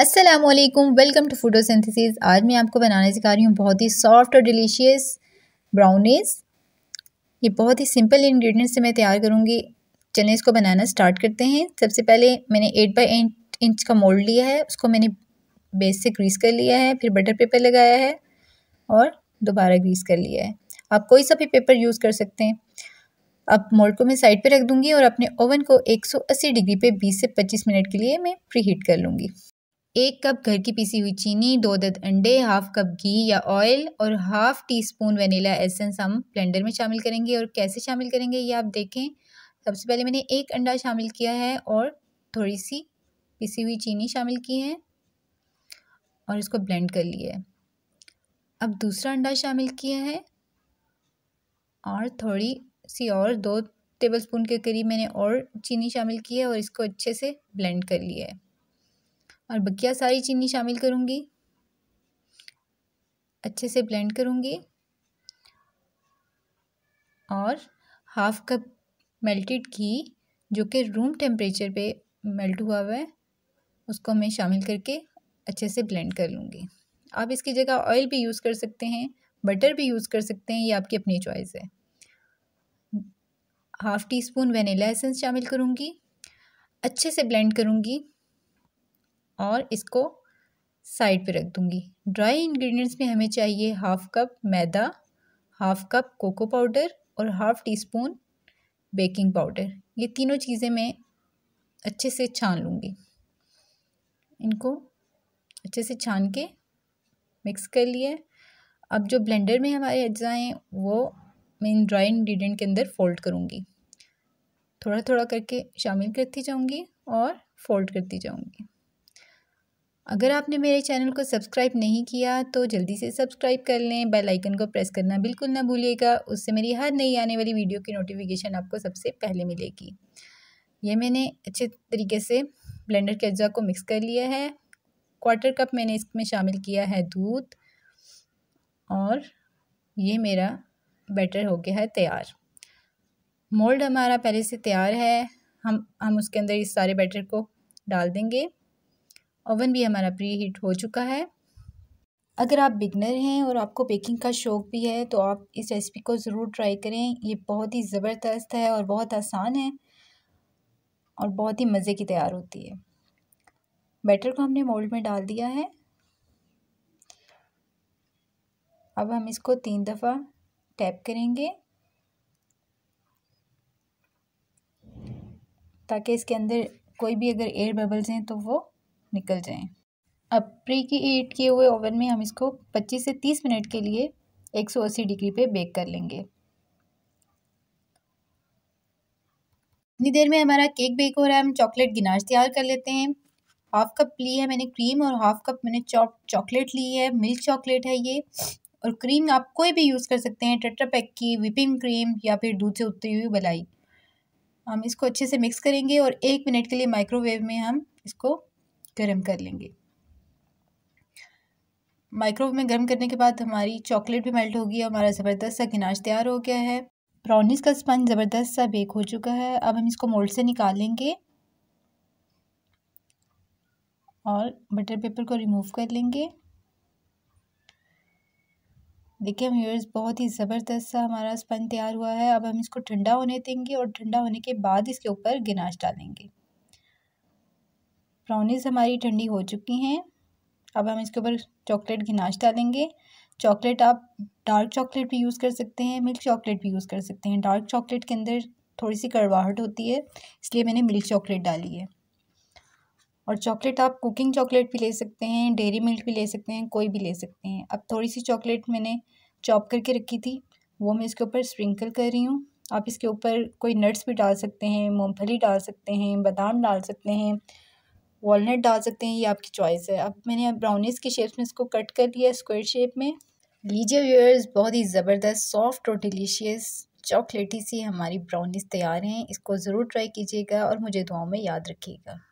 अस्सलाम वालेकुम welcome to photosynthesis आज मैं आपको बनाने सिखा रही हूँ बहुत ही सॉफ्ट और डिलीशियस ब्राउनीज़ ये बहुत ही सिंपल इन्ग्रीडियंट्स से मैं तैयार करूँगी चलें इसको बनाना स्टार्ट करते हैं सबसे पहले मैंने एट बाई एट इंच का मोल्ड लिया है उसको मैंने बेस से ग्रीस कर लिया है फिर बटर पेपर लगाया है और दोबारा ग्रीस कर लिया है आप कोई सा भी पेपर यूज़ कर सकते हैं अब मोल्ड को मैं साइड पे रख दूंगी और अपने ओवन को 180 डिग्री पे 20 से 25 मिनट के लिए मैं प्री हीट कर लूँगी एक कप घर की पीसी हुई चीनी दो दद अंडे हाफ कप घी या ऑयल और half teaspoon vanilla essence हम ब्लेंडर में शामिल करेंगे और कैसे शामिल करेंगे ये आप देखें सबसे पहले मैंने एक अंडा शामिल किया है और थोड़ी सी पीसी हुई चीनी शामिल की है और इसको ब्लेंड कर लिया है अब दूसरा अंडा शामिल किया है और थोड़ी सी और दो टेबलस्पून के करीब मैंने और चीनी शामिल की है और इसको अच्छे से ब्लेंड कर लिया है और बकिया सारी चीनी शामिल करूँगी अच्छे से ब्लेंड करूँगी और हाफ कप मेल्टेड घी जो कि रूम टेम्परेचर पे मेल्ट हुआ हुआ है उसको मैं शामिल करके अच्छे से ब्लेंड कर लूँगी आप इसकी जगह ऑयल भी यूज़ कर सकते हैं बटर भी यूज़ कर सकते हैं ये आपकी अपनी चॉइस है half teaspoon vanilla essence शामिल करूँगी अच्छे से ब्लेंड करूँगी और इसको साइड पे रख दूँगी ड्राई इंग्रेडिएंट्स में हमें चाहिए हाफ़ कप मैदा हाफ़ कप कोको पाउडर और half teaspoon baking powder ये तीनों चीज़ें मैं अच्छे से छान लूँगी इनको अच्छे से छान के मिक्स कर लिए अब जो ब्लेंडर में हमारे अज्जा हैं वो मैं इन ड्राई इंग्रेडिएंट के अंदर फोल्ड करूँगी थोड़ा थोड़ा करके शामिल करती जाऊँगी और फोल्ड करती जाऊँगी अगर आपने मेरे चैनल को सब्सक्राइब नहीं किया तो जल्दी से सब्सक्राइब कर लें बेल आइकन को प्रेस करना बिल्कुल ना भूलिएगा उससे मेरी हर नई आने वाली वीडियो की नोटिफिकेशन आपको सबसे पहले मिलेगी ये मैंने अच्छे तरीके से ब्लेंडर के अज्जा को मिक्स कर लिया है क्वार्टर कप मैंने इसमें शामिल किया है दूध और ये मेरा बैटर हो गया है तैयार मोल्ड हमारा पहले से तैयार है हम हम उसके अंदर इस सारे बैटर को डाल देंगे ओवन भी हमारा प्री हीट हो चुका है अगर आप बिगनर हैं और आपको बेकिंग का शौक़ भी है तो आप इस रेसिपी को ज़रूर ट्राई करें ये बहुत ही ज़बरदस्त है और बहुत आसान है और बहुत ही मज़े की तैयार होती है बैटर को हमने मोल्ड में डाल दिया है अब हम इसको तीन दफ़ा टैप करेंगे ताकि इसके अंदर कोई भी अगर एयर बबल्स हैं तो वो निकल जाएं अब प्री की हीट किए हुए ओवन में हम इसको 25 से 30 मिनट के लिए 180 डिग्री पे बेक कर लेंगे इतनी देर में हमारा केक बेक हो रहा है हम चॉकलेट गिनाश तैयार कर लेते हैं हाफ कप ली है मैंने क्रीम और हाफ कप मैंने चॉप चॉकलेट ली है मिल्क चॉकलेट है ये और क्रीम आप कोई भी यूज़ कर सकते हैं टट्टर पैक की विपिंग क्रीम या फिर दूध से उतरी हुई बलाई हम इसको अच्छे से मिक्स करेंगे और एक मिनट के लिए माइक्रोवेव में हम इसको गर्म कर लेंगे माइक्रोवेव में गर्म करने के बाद हमारी चॉकलेट भी मेल्ट होगी हमारा ज़बरदस्त सा गिनाश तैयार हो गया है ब्राउनीज का स्पंज ज़बरदस्त सा बेक हो चुका है अब हम इसको मोल्ड से निकालेंगे और बटर पेपर को रिमूव कर लेंगे देखिए हम यूर्स बहुत ही ज़बरदस्त सा हमारा स्पंज तैयार हुआ है अब हम इसको ठंडा होने देंगे और ठंडा होने के बाद इसके ऊपर गिनाश डालेंगे ब्राउनीज़ हमारी ठंडी हो चुकी हैं अब हम इसके ऊपर चॉकलेट की नाश डालेंगे चॉकलेट आप डार्क चॉकलेट भी यूज़ कर सकते हैं मिल्क चॉकलेट भी यूज़ कर सकते हैं डार्क चॉकलेट के अंदर थोड़ी सी कड़वाहट होती है इसलिए मैंने मिल्क चॉकलेट डाली है और चॉकलेट आप कुकिंग चॉकलेट भी ले सकते हैं डेरी मिल्क भी ले सकते हैं कोई भी ले सकते हैं अब थोड़ी सी चॉकलेट मैंने चॉप करके रखी थी वो मैं इसके ऊपर स्प्रिंकल कर रही हूँ आप इसके ऊपर कोई नट्स भी डाल सकते हैं मूँगफली डाल सकते हैं बादाम डाल सकते हैं वॉलनट डाल सकते हैं ये आपकी चॉइस है अब मैंने ब्राउनीज़ की शेप्स में इसको कट कर लिया स्क्वायर शेप में लीजिए व्यूअर्स बहुत ही ज़बरदस्त सॉफ्ट और डिलीशियस चॉकलेटी सी हमारी ब्राउनीज़ तैयार हैं इसको ज़रूर ट्राई कीजिएगा और मुझे दुआओं में याद रखिएगा